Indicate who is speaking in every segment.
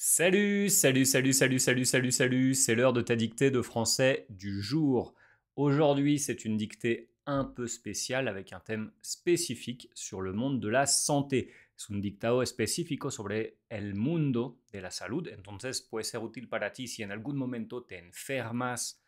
Speaker 1: Salut, salut, salut, salut, salut, salut, salut, c'est l'heure de ta dictée de français du jour. Aujourd'hui, c'est une dictée un peu spéciale avec un thème spécifique sur le monde de la santé. C'est un dictado específico sobre el mundo de la salud, entonces peut être útil para ti si en algún momento te enfermas,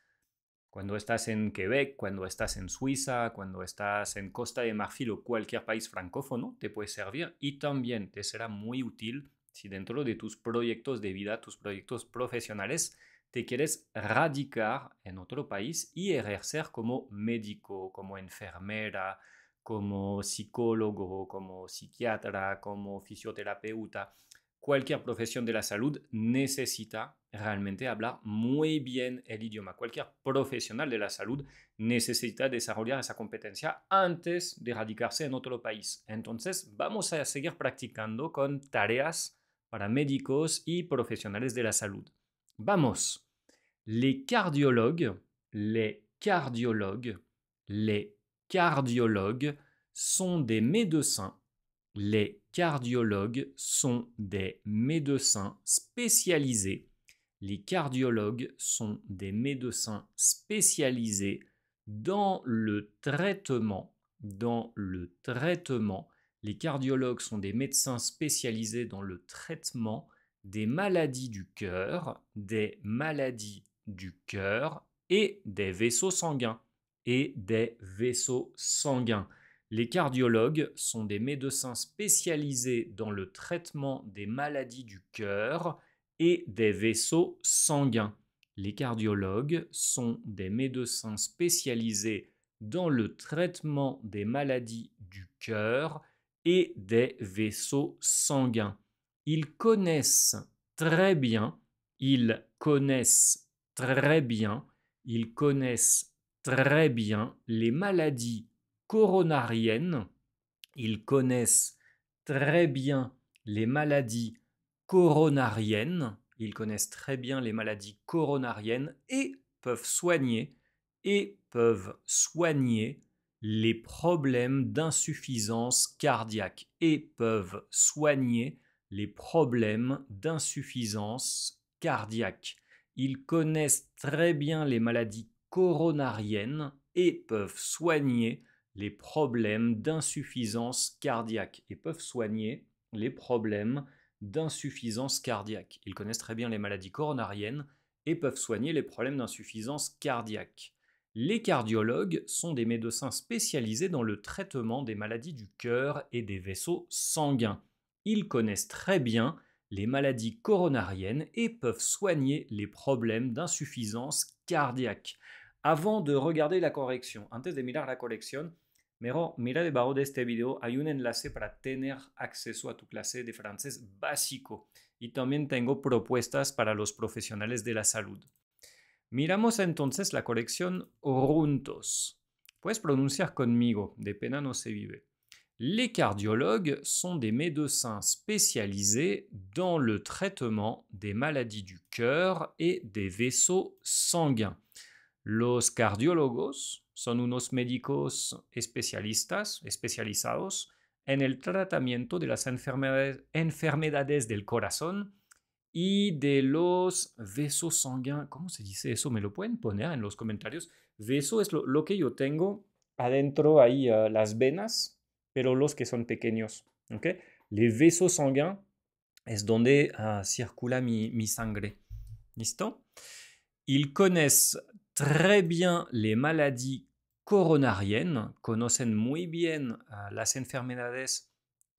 Speaker 1: cuando estás en Quebec, cuando estás en Suiza, cuando estás en Costa de Marfil o cualquier pays francophone. te peut servir et también te sera muy utile Si dentro de tus proyectos de vida, tus proyectos profesionales, te quieres radicar en otro país y ejercer como médico, como enfermera, como psicólogo, como psiquiatra, como fisioterapeuta, cualquier profesión de la salud necesita realmente hablar muy bien el idioma. Cualquier profesional de la salud necesita desarrollar esa competencia antes de radicarse en otro país. Entonces vamos a seguir practicando con tareas paramédicos y profesionales de la salud. Vamos, les cardiologues, les cardiologues, les cardiologues sont des médecins. Les cardiologues sont des médecins spécialisés. Les cardiologues sont des médecins spécialisés dans le traitement, dans le traitement les cardiologues sont des médecins spécialisés dans le traitement des maladies du cœur, des maladies du cœur et des vaisseaux sanguins. Et des vaisseaux sanguins. Les cardiologues sont des médecins spécialisés dans le traitement des maladies du cœur et des vaisseaux sanguins. Les cardiologues sont des médecins spécialisés dans le traitement des maladies du cœur et des vaisseaux sanguins. Ils connaissent très bien, ils connaissent très bien, ils connaissent très bien les maladies coronariennes, ils connaissent très bien les maladies coronariennes, ils connaissent très bien les maladies coronariennes et peuvent soigner et peuvent soigner les problèmes d'insuffisance cardiaque et peuvent soigner les problèmes d'insuffisance cardiaque. Ils connaissent très bien les maladies coronariennes et peuvent soigner les problèmes d'insuffisance cardiaque et peuvent soigner les problèmes d'insuffisance cardiaque. Ils connaissent très bien les maladies coronariennes et peuvent soigner les problèmes d'insuffisance cardiaque. Les cardiologues sont des médecins spécialisés dans le traitement des maladies du cœur et des vaisseaux sanguins. Ils connaissent très bien les maladies coronariennes et peuvent soigner les problèmes d'insuffisance cardiaque. Avant de regarder la correction, antes de mirar la corrección, mero, mira debajo de este video hay un enlace para tener acceso a tu clase de francés básico y también tengo propuestas para los profesionales de la salud. Miramos entonces la colección Runtos. Puedes pronunciar conmigo, de pena no se vive. Les cardiologues sont des médecins spécialisés dans le traitement des maladies du cœur et des vaisseaux sanguins. Los cardiólogos son unos médicos especialistas, especializados en el tratamiento de las enfermedades, enfermedades del corazón, y de los vasos sanguíneos. ¿Cómo se dice eso? ¿Me lo pueden poner en los comentarios? Veso es lo, que yo tengo adentro ahí, ah, las venas, pero los que son pequeños. ¿ok? Los vasos sanguíneos es donde ah, circula mi, sangre. ¿Listo? Ils connaissent très bien les maladies coronariennes, conocen muy bien ah, las enfermedades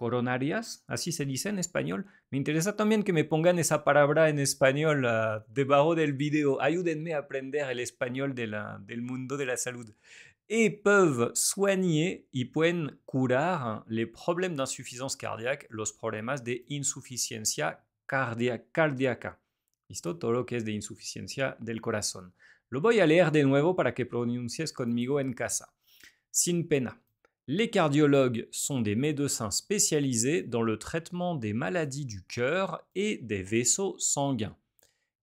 Speaker 1: coronarias, así se dice en español. Me interesa también que me pongan esa palabra en español ah, debajo del video. Ayúdenme a aprender el español de la, del mundo de la salud. Y pueden soigner y pueden curar los problemas de insuficiencia cardíaca. ¿Listo? Todo lo que es de insuficiencia del corazón. Lo voy a leer de nuevo para que pronuncies conmigo en casa. Sin pena. Les cardiologues sont des médecins spécialisés dans le traitement des maladies du cœur et des vaisseaux sanguins.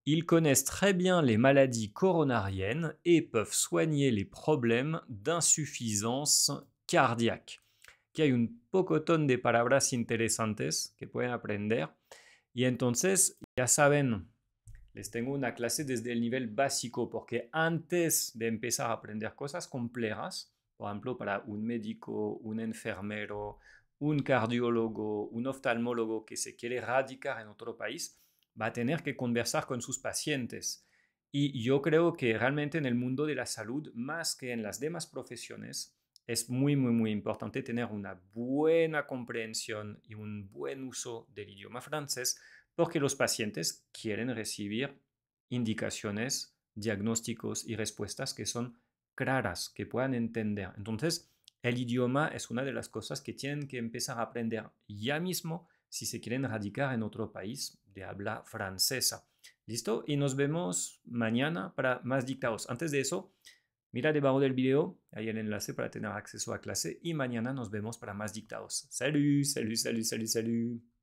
Speaker 1: Ils connaissent très bien les maladies coronariennes et peuvent soigner les problèmes d'insuffisance cardiaque. y hay un peu de palabras interesantes que pueden aprender. Y entonces, ya saben, les tengo una clase desde el nivel básico, porque antes de empezar a aprender cosas complejas, por ejemplo, para un médico, un enfermero, un cardiólogo, un oftalmólogo que se quiere radicar en otro país, va a tener que conversar con sus pacientes. Y yo creo que realmente en el mundo de la salud, más que en las demás profesiones, es muy, muy, muy importante tener una buena comprensión y un buen uso del idioma francés porque los pacientes quieren recibir indicaciones, diagnósticos y respuestas que son claras, que puedan entender. Entonces, el idioma es una de las cosas que tienen que empezar a aprender ya mismo si se quieren radicar en otro país de habla francesa. ¿Listo? Y nos vemos mañana para más dictados. Antes de eso, mira debajo del video, hay el enlace para tener acceso a clase y mañana nos vemos para más dictados. Salud, salud, salud, salud, salud.